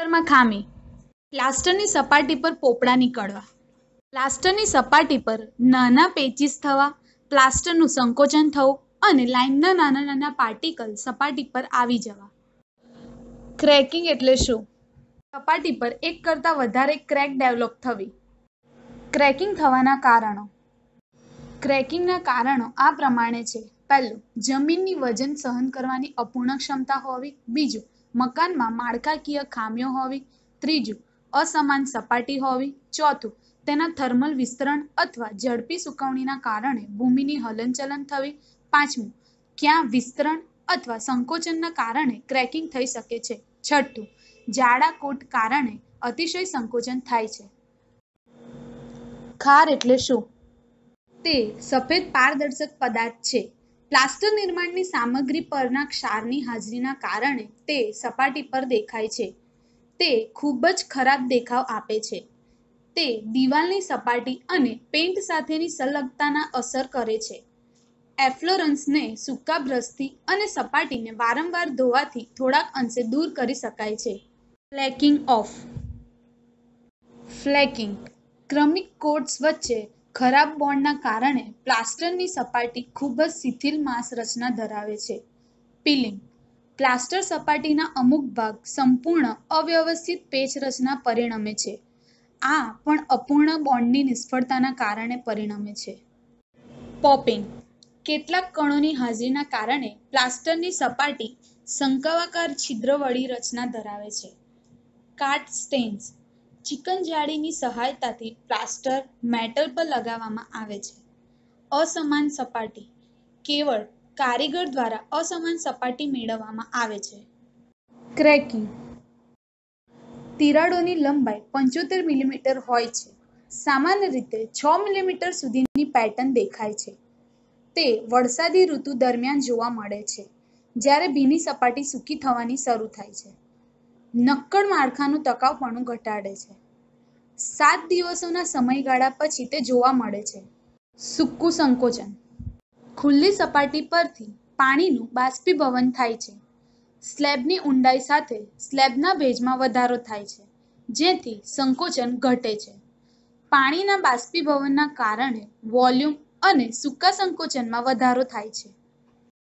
પ્લાસ્ટરમાં ખામી પ્લાસ્ટરની સપાટી પર પોપડા નીકળવા પ્લાસ્ટરની સપાટી પર નાના પેચીસ થવા પ્લાસ્ટરનું સંકોચન થવું અને લાઇનના નાના નાના પાર્ટિકલ સપાટી પર આવી જવા ક્રેકિંગ એટલે શું સપાટી પર એક કરતાં વધારે ક્રેક ડેવલપ થવી ક્રેકિંગ થવાના કારણો ક્રેકિંગના કારણો આ પ્રમાણે છે પહેલું જમીનની વજન સહન કરવાની અપૂર્ણ ક્ષમતા હોવી બીજું મકાનમાં માળખાકીય ખામીઓ હોવી ત્રીજું અસમાન સપાટી હોવી ચોથું તેના થર્મલ વિસ્તરણ અથવા ઝડપી સુકવણીના કારણે ભૂમિની હલનચલન થવી પાંચમું ક્યાં વિસ્તરણ અથવા સંકોચનના કારણે ક્રેકિંગ થઈ શકે છે છઠ્ઠું જાડા કોટ કારણે અતિશય સંકોચન થાય છે ખાર એટલે શું તે સફેદ પારદર્શક પદાર્થ છે પ્લાસ્ટર નિર્માણની સામગ્રી પરના ક્ષારની હાજરીના કારણે તે સપાટી પર દેખાય છે તે ખૂબ જ ખરાબ દેખાવ આપે છે તે દિવાલની સપાટી અને પેન્ટ સાથેની સંલગ્નતાના અસર કરે છે એફ્લોરન્સને સૂકા બ્રશથી અને સપાટીને વારંવાર ધોવાથી થોડાક અંશે દૂર કરી શકાય છે ફ્લેકિંગ ઓફ ફ્લેકિંગ ક્રમિક કોટ્સ વચ્ચે ખરાબ બોન્ડના કારણે પ્લાસ્ટરની સપાટી ખૂબ જ શિથિલ માંસ રચના ધરાવે છે પીલિંગ પ્લાસ્ટર સપાટીના અમુક ભાગ સંપૂર્ણ અવ્યવસ્થિત પેચ રચના પરિણમે છે આ પણ અપૂર્ણ બોન્ડની નિષ્ફળતાના કારણે પરિણમે છે પોપિંગ કેટલાક કણોની હાજરીના કારણે પ્લાસ્ટરની સપાટી શંકવાકાર છિદ્રવળી રચના ધરાવે છે કાટ સ્ટેન્સ ચિકન જાળીની સહાયતાથી પ્લાસ્ટર મેટલ પર લગાવવામાં આવે છે અસમાન સપાટી કેવળ કારીગર દ્વારા અસમાન સપાટી મેળવવામાં આવે છે ક્રેકિંગ તિરાડોની લંબાઈ પંચોતેર મિલીમીટર હોય છે સામાન્ય રીતે છ મિલીમીટર સુધીની પેટર્ન દેખાય છે તે વરસાદી ઋતુ દરમિયાન જોવા મળે છે જ્યારે ભીની સપાટી સૂકી થવાની શરૂ થાય છે નક્કડ માળખાનું ટકાઉપણું ઘટાડે છે સાત દિવસોના સમયગાળા પછી તે જોવા મળે છે સૂકું સંકોચન ખુલ્લી સપાટી પરથી પાણીનું બાષ્પીભવન થાય છે સ્લેબની ઊંડાઈ સાથે સ્લેબના ભેજમાં વધારો થાય છે જેથી સંકોચન ઘટે છે પાણીના બાષ્પીભવનના કારણે વોલ્યુમ અને સૂકા સંકોચનમાં વધારો થાય છે